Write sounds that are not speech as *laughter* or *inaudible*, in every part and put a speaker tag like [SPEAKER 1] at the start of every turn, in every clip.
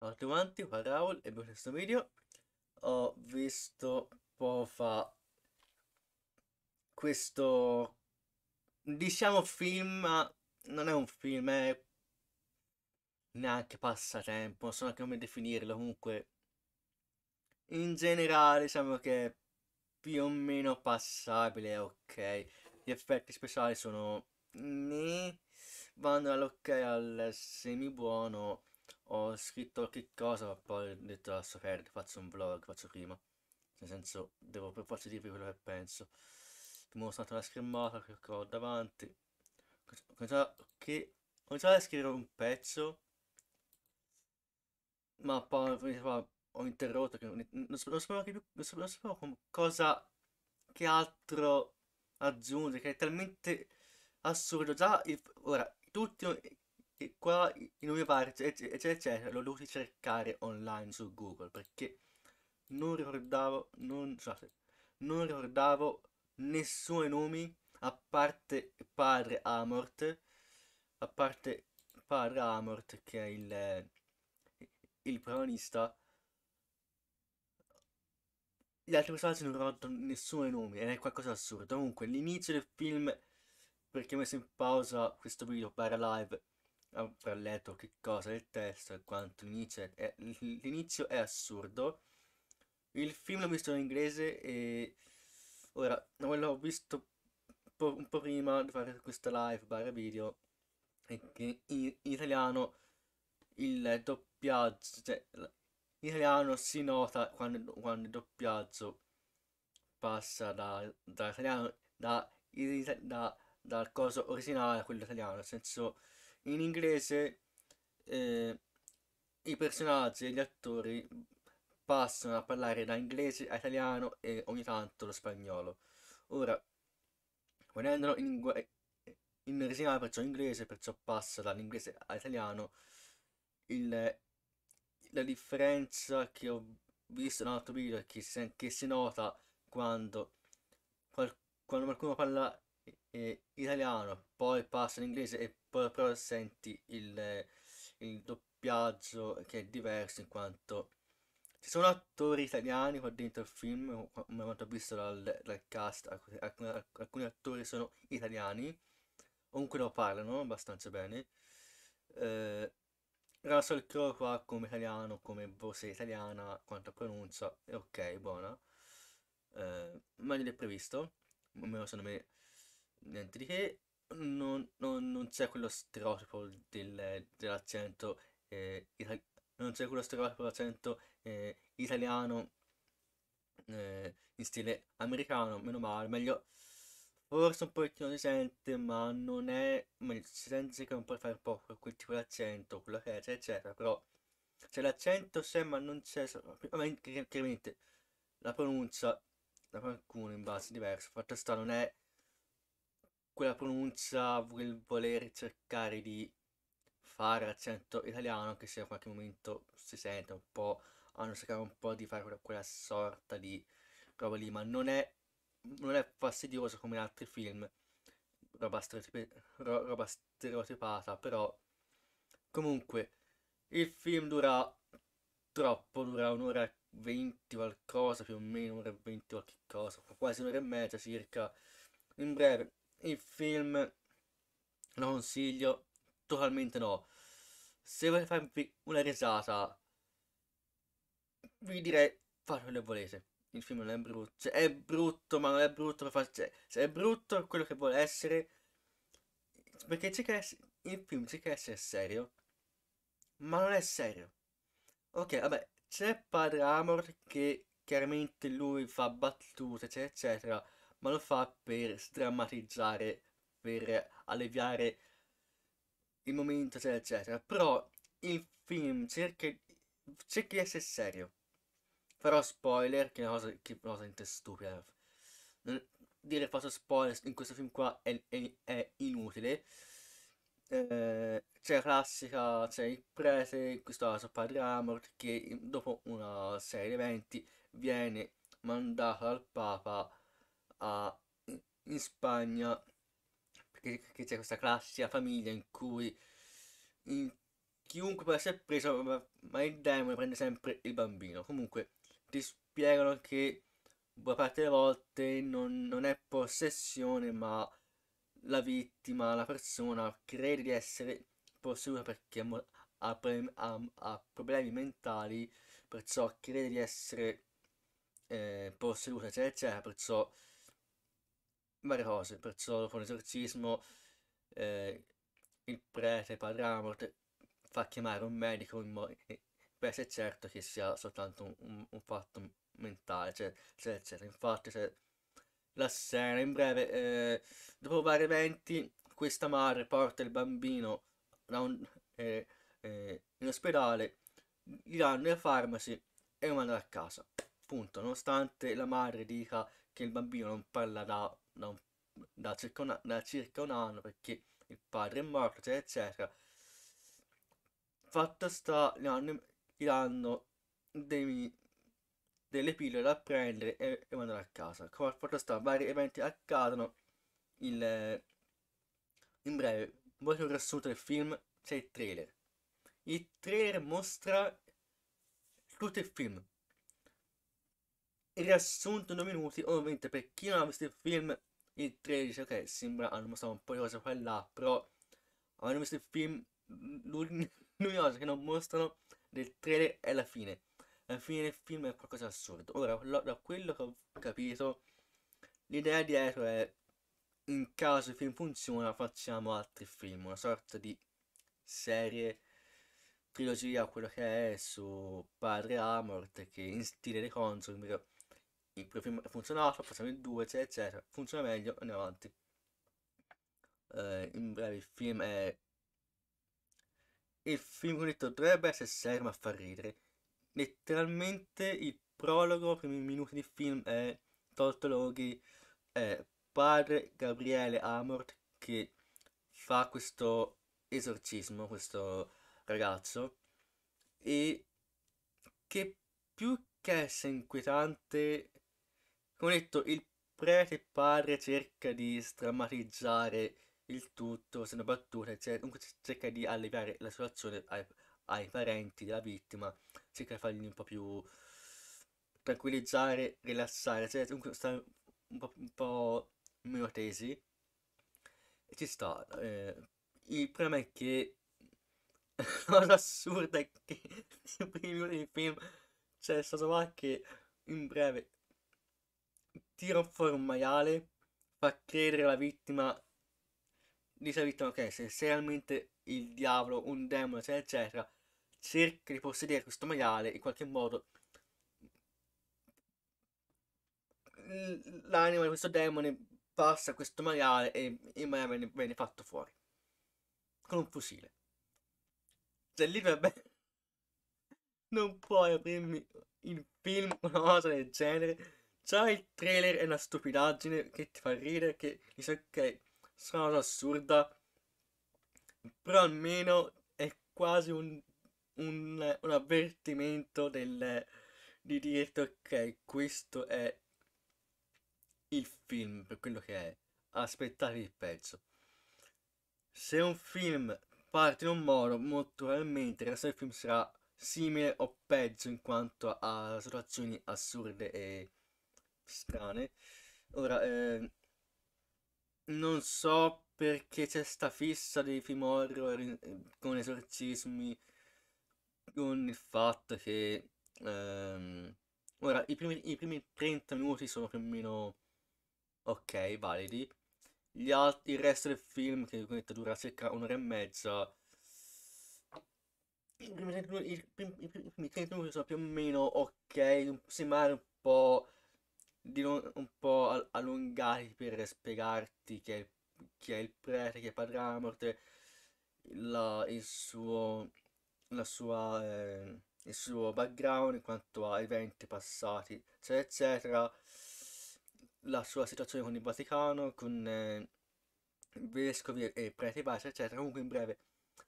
[SPEAKER 1] Ciao a tutti quanti, qua Raul e per questo video ho visto poco fa questo diciamo film, ma non è un film, è neanche passatempo, non so come definirlo, comunque in generale diciamo che è più o meno passabile, ok, gli effetti speciali sono vanno all'ok al semi buono ho scritto che cosa, ma poi ho detto lascio perdere, faccio un vlog, faccio prima. Nel senso, devo per forza dirvi quello che penso. ho mostro la schermata che ho davanti. Che ho iniziato a scrivere un pezzo, ma poi ho interrotto, non sapevo, più, non sapevo cosa, che altro aggiungere, che è talmente assurdo. Già, ora, tutti e qua in università eccetera eccetera lo dovuti cercare online su Google perché non ricordavo non, scusate, non ricordavo nessuno dei nomi a parte padre Amort a parte padre Amort che è il il protagonista gli altri personaggi non ricordano nessuno dei nomi ed è qualcosa di assurdo comunque l'inizio del film perché ho messo in pausa questo video per live avrà letto che cosa il testo e quanto l'inizio è, l'inizio è assurdo. Il film l'ho visto in inglese e ora l'ho visto un po' prima di fare questa live barra video e che in, in italiano il doppiaggio cioè, in italiano si nota quando, quando il doppiaggio passa da, da italiano da, da, da, dal coso originale a quello italiano nel senso in inglese eh, i personaggi e gli attori passano a parlare da inglese a italiano e ogni tanto lo spagnolo. Ora, ponendolo in, eh, in originale, perciò inglese, perciò passa dall'inglese all'italiano, il, la differenza che ho visto in un altro video è che, che si nota quando, quando qualcuno parla eh, italiano, poi passa in inglese e poi però senti il, il doppiaggio che è diverso in quanto ci sono attori italiani qua dentro il film, come quanto ho visto dal, dal cast, alcuni, alcuni, attori sono italiani, comunque lo parlano abbastanza bene. Eh, Russell Crowe qua come italiano, come voce italiana, quanto pronuncia, è ok, buona. Eh, meglio del previsto, almeno secondo me niente di che, non, non, non c'è quello stereotipo del, dell'accento, eh, itali- non c'è quello stereotipo dell'accento eh, italiano eh, in stile americano, meno male, meglio, forse un pochettino si sente, ma non è, ma si sente che non puoi fare un po' quel tipo di accento, quello che c'è eccetera, però c'è l'accento, c'è ma non c'è, chiaramente la pronuncia da qualcuno in base diverso, fatto sta non è quella pronuncia, quel voler cercare di fare l'accento italiano, anche se a qualche momento si sente un po', hanno cercato un po' di fare quella, quella sorta di roba lì, ma non è, non è fastidioso come in altri film, roba, stereotip- roba stereotipata, però comunque il film dura troppo, dura un'ora e 20 qualcosa più o meno, un'ora e 20 qualche cosa, quasi un'ora e mezza circa. In breve, il film lo consiglio totalmente no. Se volete farvi una risata, vi direi fate quello che volete. Il film non è brutto, cioè, è brutto, ma non è brutto per farci. Cioè, se è brutto quello che vuole essere. Perché cerca essere, il film cerca di essere serio, ma non è serio. Ok, vabbè, c'è Padre Amor che chiaramente lui fa battute, eccetera, eccetera ma lo fa per strammatizzare, per alleviare il momento, eccetera, eccetera. Però il film cerca, cerca di essere serio. Farò spoiler, che è una cosa, che una cosa stupida. Dire faccio spoiler in questo film qua è, è, è inutile. Eh, c'è la classica, c'è il prete, in questo caso padre Amor, che dopo una serie di eventi viene mandato dal Papa a, in Spagna, perché c'è questa classica famiglia in cui in chiunque può essere preso, ma, ma il demone prende sempre il bambino. Comunque ti spiegano che buona parte delle volte non, non è possessione, ma la vittima, la persona crede di essere posseduta perché ha, problemi, ha, ha problemi mentali, perciò crede di essere eh, posseduta, eccetera, eccetera, perciò varie cose, Perzolofo, esorcismo, eh, il prete, il padre Amort, fa chiamare un medico in modo per essere eh, certo che sia soltanto un, un, fatto mentale, cioè, cioè, cioè, infatti cioè, la scena, in breve, eh, dopo vari eventi, questa madre porta il bambino un, eh, eh, in ospedale, gli danno la farmaci e lo mandano a casa, punto, nonostante la madre dica che il bambino non parla da da, da, circa una, da, circa un, anno perché il padre è morto, eccetera, eccetera. Fatto sta, gli hanno, gli hanno dei, delle pillole da prendere e, e mandare a casa. Come fatto sta, vari eventi accadono. Il, in breve, voglio un riassunto del film, c'è il trailer. Il trailer mostra tutto il film, riassunto in due minuti, ovviamente per chi non ha visto il film il 13, ok, sembra hanno mostrato un po' di cose qua e là, però hanno visto il film, *laughs* l'unica cosa che non mostrano del trailer è la fine. La fine del film è qualcosa di assurdo. Ora, lo, da quello che ho capito, l'idea dietro è, in caso il film funziona, facciamo altri film, una sorta di serie trilogia quello che è su Padre Amort che in stile dei console il primo film ha funzionato, facciamo il 2, eccetera, eccetera, funziona meglio, andiamo avanti. Eh, in breve il film è... Il film come detto dovrebbe essere serio ma fa ridere. Letteralmente il prologo, i primi minuti di film è Toltologhi, è padre Gabriele Amort che fa questo esorcismo, questo ragazzo, e che più che essere inquietante come detto, il prete padre cerca di strammatizzare il tutto, se ne battute, cioè, comunque cerca di alleviare la situazione ai, ai parenti della vittima, cerca di fargli un po' più tranquillizzare, rilassare, cioè comunque sta un po', un po meno tesi. E ci sta. Eh, il problema è che *laughs* la cosa assurda è che *laughs* nei primi minuti del film c'è stato anche in breve tira fuori un maiale, fa credere alla vittima, dice la vittima ok, se sei realmente il diavolo, un demone, eccetera, eccetera, cerca di possedere questo maiale in qualche modo. L'anima di questo demone passa a questo maiale e il maiale viene, viene fatto fuori con un fusile. Cioè lì vabbè, non puoi aprirmi il film, una cosa del genere Già il trailer è una stupidaggine che ti fa ridere, che dice ok, sono una cosa assurda, però almeno è quasi un, un, un avvertimento del, di dirti ok, questo è il film per quello che è, aspettate il pezzo. Se un film parte in un modo, molto probabilmente il resto del film sarà simile o peggio in quanto a situazioni assurde e strane. Ora, eh, non so perché c'è sta fissa dei film horror con esorcismi, con il fatto che... Ehm, ora, i primi, i primi 30 minuti sono più o meno ok, validi. Altri, il resto del film, che dura circa un'ora e mezza, i primi, i primi 30 minuti sono più o meno ok, sembra un po' di non un po' allungati per spiegarti chi è, chi è il prete, chi è Padre Amorte, la, il suo, la sua, eh, il suo background in quanto a eventi passati, eccetera, eccetera, la sua situazione con il Vaticano, con eh, vescovi e preti vari, eccetera. Comunque, in breve,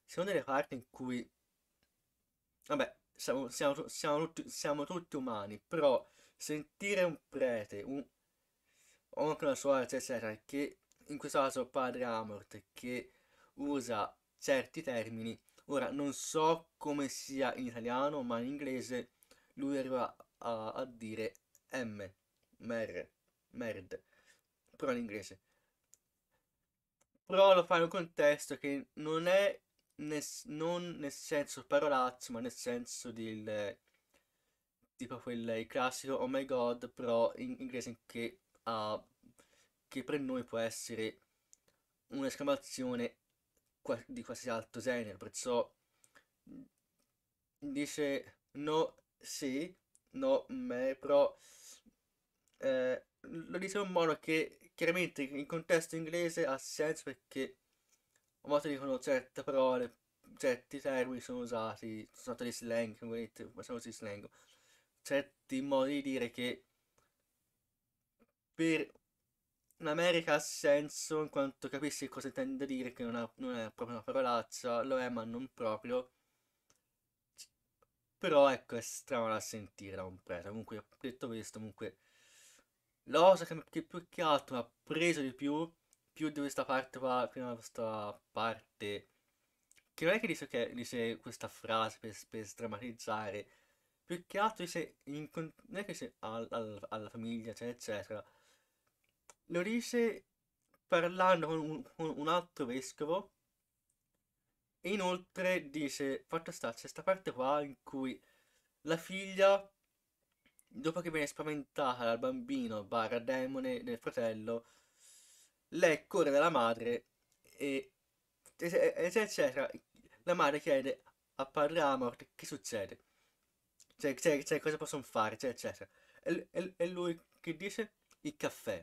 [SPEAKER 1] sono delle parti in cui, vabbè, siamo, siamo, siamo, siamo tutti umani, però sentire un prete, un, o anche una suora, eccetera, che in questo caso padre Amort, che usa certi termini, ora non so come sia in italiano, ma in inglese lui arriva a, a dire M, mer, merd, però in inglese. Però lo fa in un contesto che non è nel, non nel senso parolazzo, ma nel senso del tipo quel il classico oh my god, però in inglese che, ha, ah, che per noi può essere un'esclamazione di qualsiasi altro genere, perciò dice no, sì, no, me, però eh, lo dice in un modo che chiaramente in contesto inglese ha senso perché a volte dicono certe parole, certi termini sono usati, sono stati slang, come dite, facciamo slang, certi modi di dire che per l'America ha senso in quanto capisci cosa intende dire, che non, ha, non è proprio una parolaccia, lo è ma non proprio. Però ecco, è strano da sentire da un prete. Comunque, detto questo, comunque, l'osa che, che più che altro mi ha preso di più, più di questa parte qua, prima questa parte, che non è che dice, che dice questa frase per, per sdrammatizzare, più che altro se in, non è che se al, al, alla famiglia cioè, eccetera eccetera lo dice parlando con un, con un, altro vescovo e inoltre dice fatto sta c'è questa parte qua in cui la figlia dopo che viene spaventata dal bambino barra demone del fratello lei corre dalla madre e eccetera eccetera la madre chiede a padre Amort che succede cioè, cioè, cioè cosa possono fare? Cioè, eccetera. Cioè, cioè. E, e, e, lui che dice? Il caffè.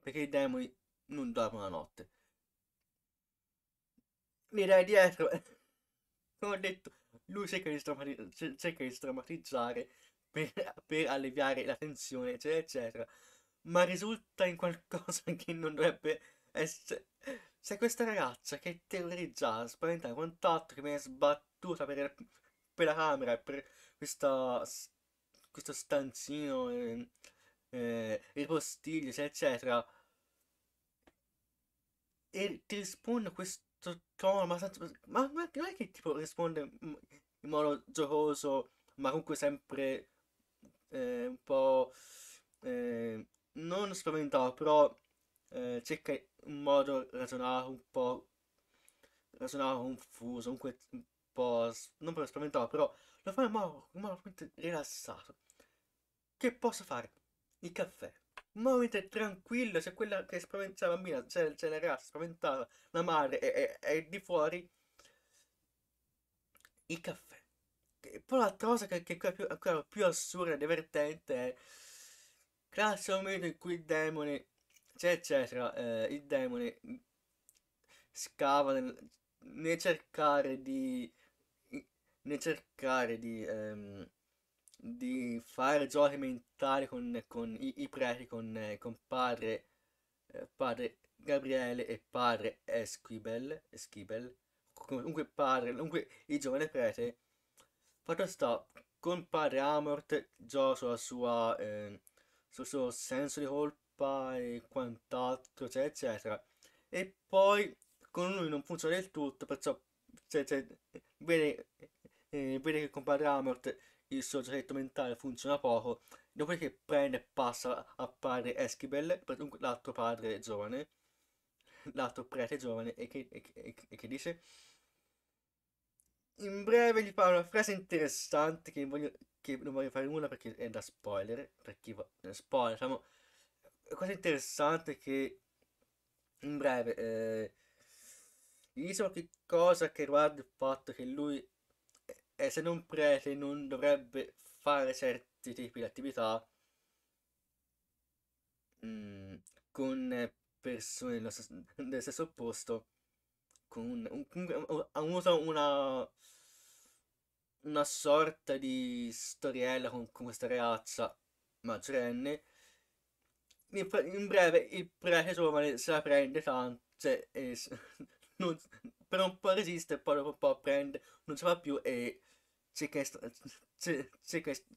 [SPEAKER 1] Perché i demoni non dormono la notte. Mi dai dietro, *laughs* come ho detto, lui cerca di, cerca di strammatizzare per, per alleviare la tensione, eccetera, eccetera. Ma risulta in qualcosa *laughs* che non dovrebbe essere... C'è questa ragazza che è terrorizzata, spaventata, contatto, che viene sbattuta per, per la camera, per, questa, questo stanzino, ehm, eh, eh, i postigli, eccetera. E ti risponde questo tono, ma, ma, ma non è che tipo risponde mm, in modo giocoso, ma comunque sempre eh, un po' eh, non spaventato, però eh, cerca un modo ragionato, un po' ragionato, confuso, comunque un po' non per spaventato, però lo fa in modo moralmente rilassato. Che posso fare? Il caffè. Moralmente tranquillo, se quella che spaventa la bambina, se, se la ragazza spaventata, la madre è, è, è, di fuori, il caffè. E poi l'altra cosa che, che è ancora più, ancora più assurda e divertente è classico momento in cui il demone, cioè, eccetera, eh, il demone scava nel, nel cercare di nel cercare di, ehm, di fare giochi mentali con, con i, i, preti, con, con padre, eh, padre, Gabriele e padre Esquibel, Esquibel comunque padre, comunque il giovane prete, fatto sta con padre Amort già sulla sua, eh, sul suo senso di colpa e quant'altro, eccetera, eccetera. E poi con lui non funziona del tutto, perciò cioè, cioè, vede eh, vede che compadre Amort il suo oggetto mentale funziona poco, dopodiché prende e passa a padre Eschibel, l'altro padre giovane, l'altro prete giovane, e che, e, e, e che dice... In breve gli parla una frase interessante che, voglio, che, non voglio fare nulla perché è da spoiler, per chi va, eh, spoiler, diciamo, cosa interessante che in breve eh, gli dicevo qualcosa che riguarda il fatto che lui e se non prete non dovrebbe fare certi tipi di attività mh, mm, con persone dello stesso, del stesso posto, con un, un, ha avuto una, una sorta di storiella con, con questa ragazza maggiorenne. In, in, breve, il prete giovane se la prende tanto cioè, e, *laughs* non, per un po' resiste, poi dopo un po' prende, non ce la fa più e cerca,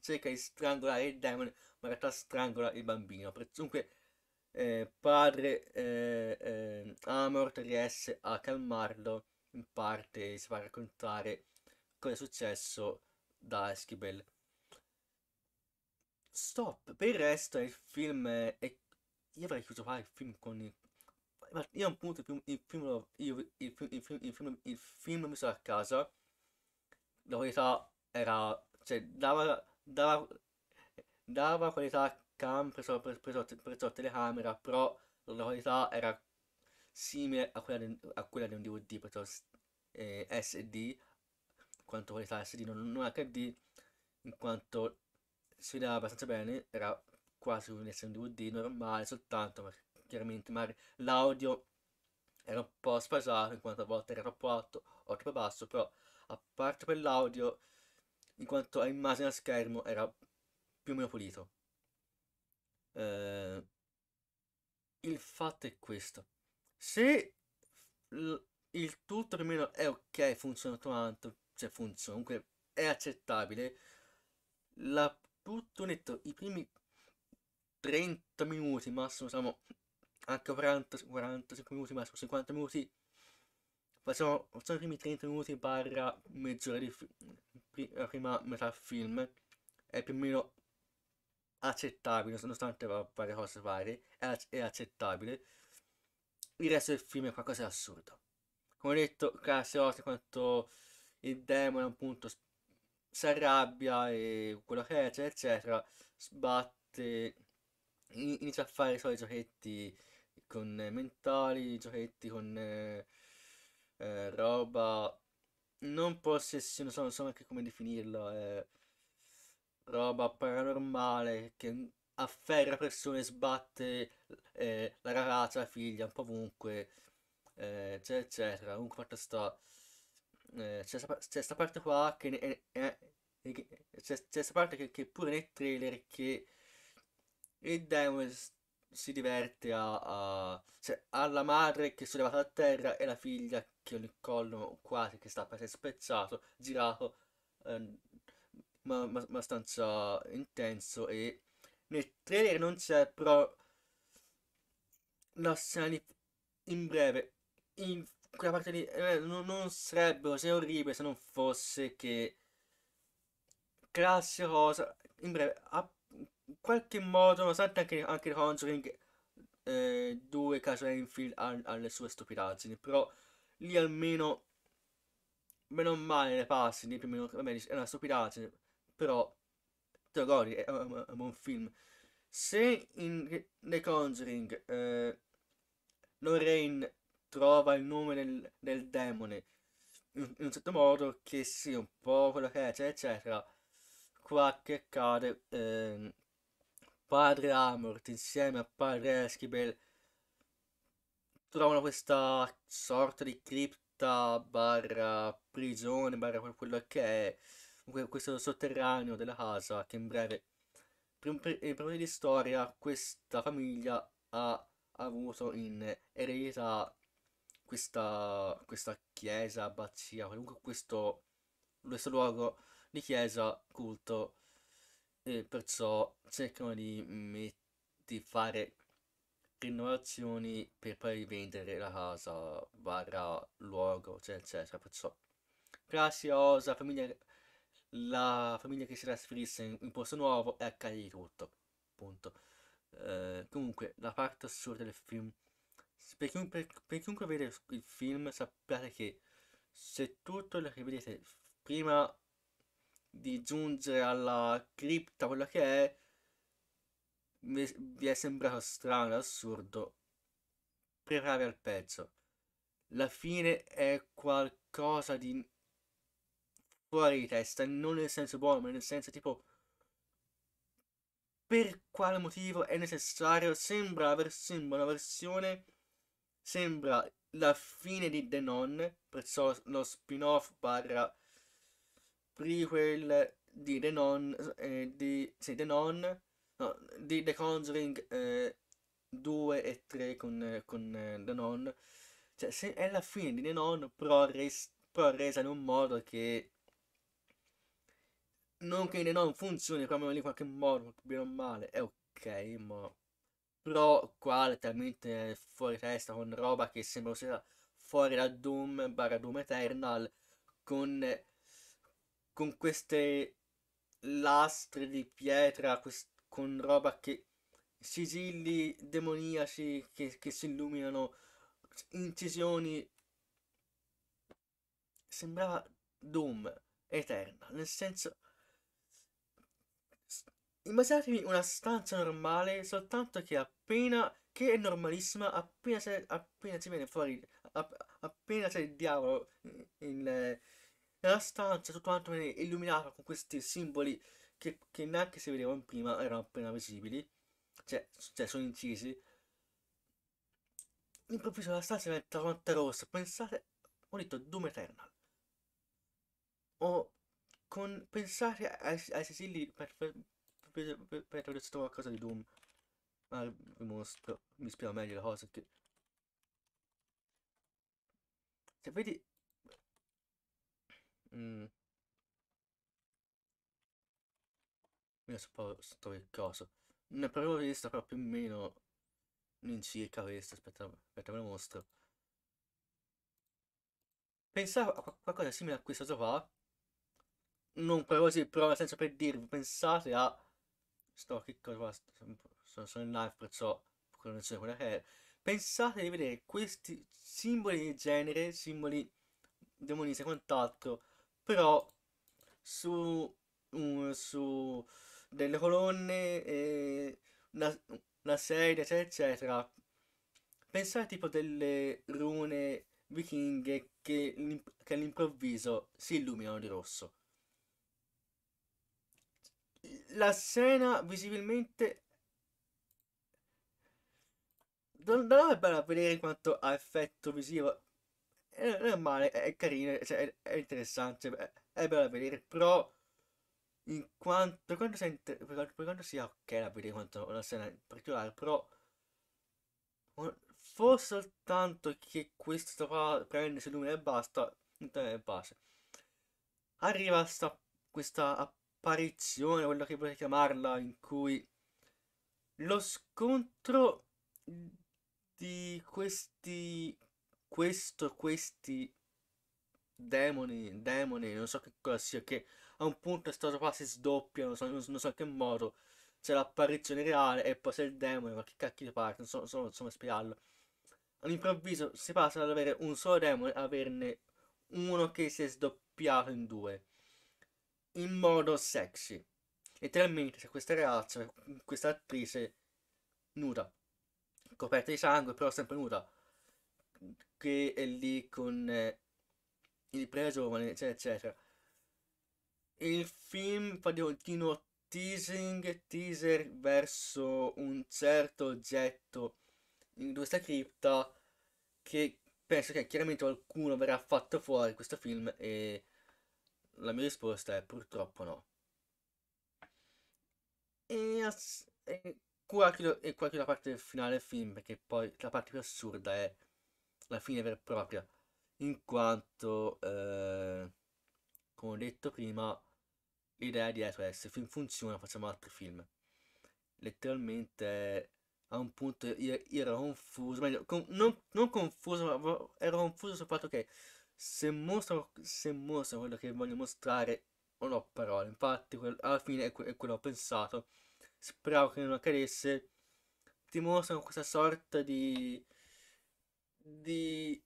[SPEAKER 1] cerca, di strangolare il demone, ma in realtà strangola il bambino. Dunque, eh, padre eh, eh, Amort riesce a calmarlo in parte, si fa raccontare cosa è successo da Eschibel. Stop, per il resto il film è... Io avrei chiuso qua il film con il... Ma io a un punto il film, il film, io, il film, il film, il film, il film mi sono a casa la qualità era, cioè dava, dava, dava qualità cam preso, preso, preso, preso telecamera, però la qualità era simile a quella di, a quella di un DVD piuttosto eh, SD, quanto qualità SD non, non HD, in quanto si vedeva abbastanza bene, era quasi un DVD normale soltanto, ma chiaramente ma l'audio era un po' sfasato in quanto a volte era troppo alto o troppo basso, però a parte per l'audio, in quanto a immagine a schermo era più o meno pulito. Eh, il fatto è questo. Se il tutto più o meno è ok, funziona tanto, cioè funziona, comunque è accettabile, la, tutto netto, i primi 30 minuti, massimo siamo anche 40, 45 minuti, massimo 50 minuti Facciamo, facciamo i primi 30 minuti barra mezz'ora di la prima metà film. È più o meno accettabile, nonostante varie cose varie, è, è accettabile. Il resto del film è qualcosa di assurdo. Come ho detto, classe volte quanto il demone appunto si arrabbia e quello che è, eccetera, eccetera, sbatte, inizia a fare i suoi giochetti con eh, mentali, giochetti con... Eh, eh, roba non possessione, non so, neanche come definirla, eh, roba paranormale che afferra persone, sbatte eh, la ragazza, la figlia, un po' ovunque, eh, eccetera, eccetera. Comunque fatto sta, eh, c'è sta parte qua che... È, è, eh, c'è questa parte che, che, pure nel trailer che il demon si diverte a, a cioè, alla madre che è sollevata a terra e la figlia che il collo quasi che sta per essere spezzato, girato eh, ma, ma, abbastanza intenso e nel trailer non c'è però la scena in breve in quella parte lì eh, non, non sarebbe così orribile se non fosse che classe cosa, in breve a, in qualche modo nonostante anche, anche il Conjuring eh, due casual Enfield ha, ha le sue stupidaggini però lì almeno meno male ne passi di più è una stupidaggine però te lo godi è, un, è un buon film se in The Conjuring eh, Lorraine trova il nome del, del demone in, in, un certo modo che sia un po' quello che è eccetera eccetera qua che accade eh, padre Amort insieme a padre Esquibel trovano questa sorta di cripta barra prigione barra quello che è questo sotterraneo della casa che in breve per, per, per di storia questa famiglia ha avuto in eredità questa, questa chiesa, abbazia, comunque questo, questo luogo di chiesa, culto e perciò cercano di, mm, di fare rinnovazioni per poi vendere la casa, barra luogo, eccetera, eccetera. Perciò, Prassi osa, famiglia, la famiglia che si trasferisse in un posto nuovo e accade di tutto. Punto. Eh, comunque, la parte assurda del film. Per, chiun, per, per chiunque vede il film, sappiate che se tutto quello che vedete prima di giungere alla cripta, quello che è, vi è sembrato strano, assurdo, preparare al pezzo. La fine è qualcosa di fuori di testa, non nel senso buono, ma nel senso tipo per quale motivo è necessario, sembra la versione, una versione, sembra la fine di The Non, perciò lo spin-off barra prequel di The Non, eh, di, sì, The Non, no, di The Conjuring eh, 2 e 3 con, eh, con eh, The Non. Cioè, se è la fine di The Non, però, res, però resa in un modo che... Non che The Non funzioni come in qualche modo, bene o male, è ok, ma... Però qua letteralmente fuori testa con roba che sembra sia fuori da Doom, barra Doom Eternal, con, con queste lastre di pietra, quest- con roba che sigilli demoniaci che, che si illuminano, incisioni. Sembrava Doom eterna, nel senso. Immaginatevi una stanza normale, soltanto che appena che è normalissima, appena, se, appena si viene fuori, app, appena c'è il diavolo in, mm, in, nella stanza, tutto quanto viene illuminato con questi simboli che, che neanche si vedevano prima erano appena visibili, cioè, cioè sono incisi. Improvviso la stanza diventa tutta rossa, pensate, ho detto Doom Eternal. O con, pensate ai, ai sigilli per, per, per, per, per di Doom. Ma ah, mostro, mi spiego meglio le cose che... Se vedi... Mm. penso posto il coso. Ne avevo vista però più o meno in circa questo, aspetta, aspetta ve lo mostro. Pensavo a qualcosa simile a questo sofà, ah. non però così, però nel senso per dirvi, pensate a... Sto che cosa sono, sono in live perciò non so quella che è. Pensate di vedere questi simboli di genere, simboli demonici e quant'altro, però su... Un, su delle colonne, una, una serie, eccetera, eccetera. Pensare tipo delle rune vichinghe che, che all'improvviso si illuminano di rosso. La scena visibilmente non, non è bella vedere quanto ha effetto visivo. È, eh, non è carino, cioè è, è, interessante, è, è bella vedere, però in quanto, per, quanto sia inter- per, quanto, per quanto sia ok la PD quanto una scena in particolare, però forse soltanto che questo qua prende sui numeri e basta, è base Arriva sta, questa apparizione, quello che volete chiamarla, in cui lo scontro di questi questo questi demoni demoni non so che cosa sia che a un punto questa cosa qua si sdoppia, non so, non so in che modo. C'è l'apparizione reale e poi c'è il demone, ma che cacchio di parte, non so, non so, non so come spiegarlo. All'improvviso si passa ad avere un solo demone a averne uno che si è sdoppiato in due. In modo sexy. Letteralmente c'è questa ragazza, questa attrice nuda, coperta di sangue, però sempre nuda, che è lì con eh, il pre giovane, eccetera, eccetera il film fa di continuo teasing, teaser verso un certo oggetto in questa cripta che penso che chiaramente qualcuno verrà fatto fuori questo film e la mia risposta è purtroppo no. E, e qua chiudo, e qua chiudo la parte finale del film perché poi la parte più assurda è la fine vera e propria in quanto eh, come ho detto prima l'idea dietro è se il film funziona facciamo altri film. Letteralmente a un punto io, io ero confuso, meglio, con, non, non, confuso, ma ero confuso sul fatto che se mostro, se mostro quello che voglio mostrare non ho parole. Infatti alla fine è, que è quello che ho pensato. Speravo che non accadesse. Ti mostrano questa sorta di... di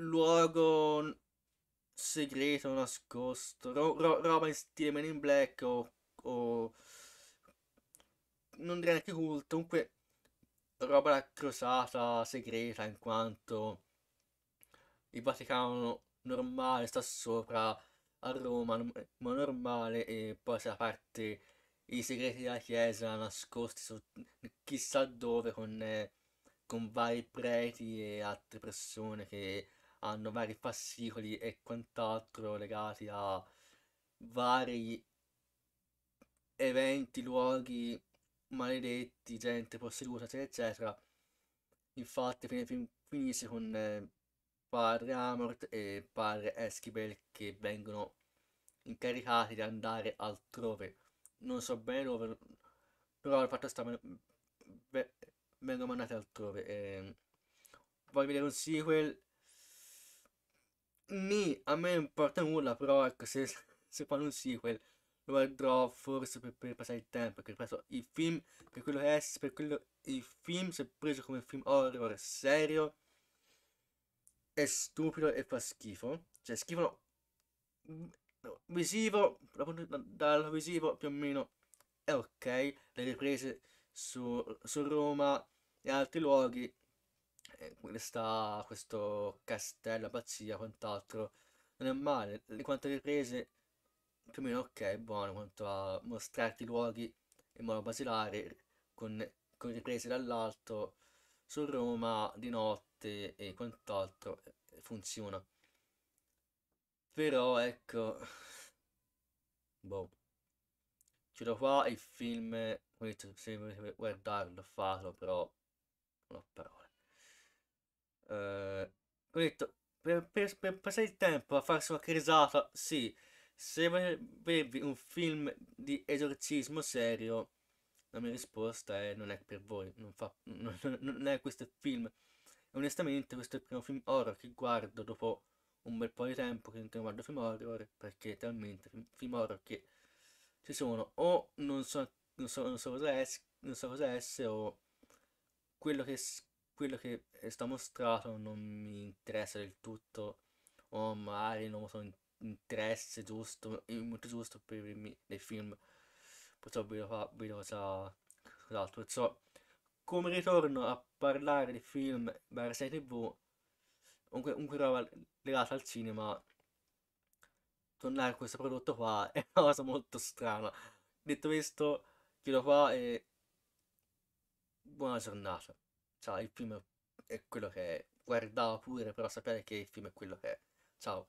[SPEAKER 1] luogo segreto nascosto, ro- ro- roba in stile Men in Black o, o non direi neanche culto, comunque roba da crociata segreta, in quanto il Vaticano normale sta sopra a Roma, ma normale, e poi c'è la parte i segreti della Chiesa nascosti su chissà dove con, con vari preti e altre persone che hanno vari fascicoli e quant'altro legati a vari eventi, luoghi maledetti, gente posseduta, eccetera, eccetera. Infatti fin, fin, finisce con eh, padre Amort e padre Eskibel che vengono incaricati di andare altrove. Non so bene dove, però il fatto sta mm, vengono mandati altrove. Eh, voglio vedere un sequel Ni, a me non importa nulla, però ecco, se, se fanno un sequel lo vedrò forse per, per, passare il tempo, perché ripeto, i film, per quello che è, per quello, il film, si è preso come film horror serio, è stupido e fa schifo, cioè schifo no, mm, visivo, dal visivo più o meno è ok, le riprese su, su Roma e altri luoghi questa, questo castello, abbazia, quant'altro, non è male. Quanto alle riprese, più o meno ok, buono, quanto a mostrarti i luoghi in modo basilare, con, con riprese dall'alto, su Roma, di notte e quant'altro, eh, funziona. Però, ecco, boh. C'era qua il film, se volete guardarlo, fatelo, però non ho parole. Eh, ho detto, per, per, per passare il tempo a farsi una crisata, sì, se bevi un film di esorcismo serio, la mia risposta è non è per voi, non, fa, *laughs* non, non è questo film. Onestamente questo è il primo film horror che guardo dopo un bel po' di tempo che non guardo film horror, perché talmente film horror che ci sono o non so, non so, non so cosa, essere, non so cosa esse o quello che quello che sta stato mostrato non mi interessa del tutto o magari non so interesse giusto il momento giusto per i dei film purtroppo vedo cosa cos'altro so come ritorno a parlare di film barra serie tv comunque, comunque roba legata al cinema tornare a questo prodotto qua *laughs* è una cosa molto strana detto questo chiudo qua e buona giornata Ciao, il film è quello che è. Guardava pure, però sapete che il film è quello che è. Ciao.